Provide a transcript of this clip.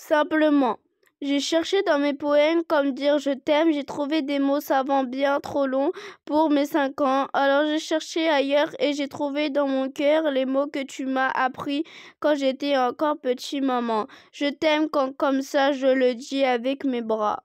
Simplement. J'ai cherché dans mes poèmes comme dire je t'aime, j'ai trouvé des mots savants bien trop longs pour mes cinq ans. Alors j'ai cherché ailleurs et j'ai trouvé dans mon cœur les mots que tu m'as appris quand j'étais encore petit maman. Je t'aime quand comme ça je le dis avec mes bras.